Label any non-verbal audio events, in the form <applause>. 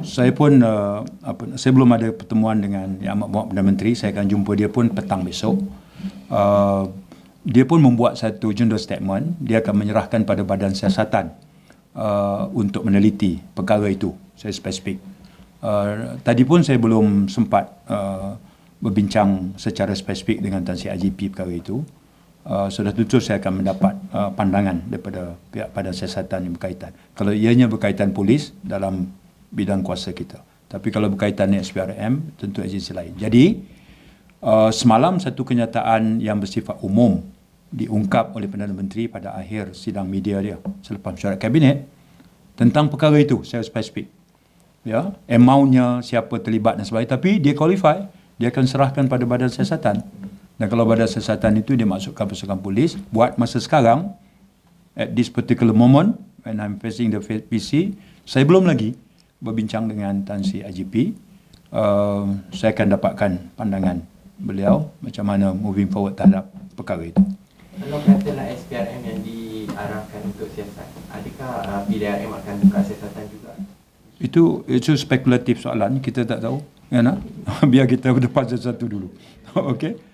Saya pun uh, apa, saya belum ada pertemuan dengan Yang Amat Mohd Perdana Menteri. Saya akan jumpa dia pun petang besok. Uh, dia pun membuat satu general statement. Dia akan menyerahkan pada badan siasatan uh, untuk meneliti perkara itu. Saya spesifik. Uh, tadi pun saya belum sempat uh, berbincang secara spesifik dengan Tan Sri IGP perkara itu. Uh, sudah tentu saya akan mendapat Uh, pandangan daripada pihak badan siasatan yang berkaitan. Kalau ianya berkaitan polis dalam bidang kuasa kita. Tapi kalau berkaitan dengan SPRM, tentu agensi lain. Jadi, uh, semalam satu kenyataan yang bersifat umum diungkap oleh Perdana Menteri pada akhir sidang media dia selepas syarat kabinet tentang perkara itu saya spesifik. Ya, amountnya siapa terlibat dan sebagainya. Tapi dia qualify, dia akan serahkan pada badan siasatan. Dan kalau pada sesatan itu dia masukkan pasukan polis, buat masa sekarang, at this particular moment, when I'm facing the PC, saya belum lagi berbincang dengan Tan Sri IGP. Uh, saya akan dapatkan pandangan beliau macam mana moving forward terhadap perkara itu. Kalau katalah SPRM yang diarahkan untuk siasat, adakah uh, PDRM akan buka siasatan juga? Itu itu spekulatif soalan, kita tak tahu. Ya nak? <laughs> Biar kita berdepan satu-satu dulu. <laughs> Okay.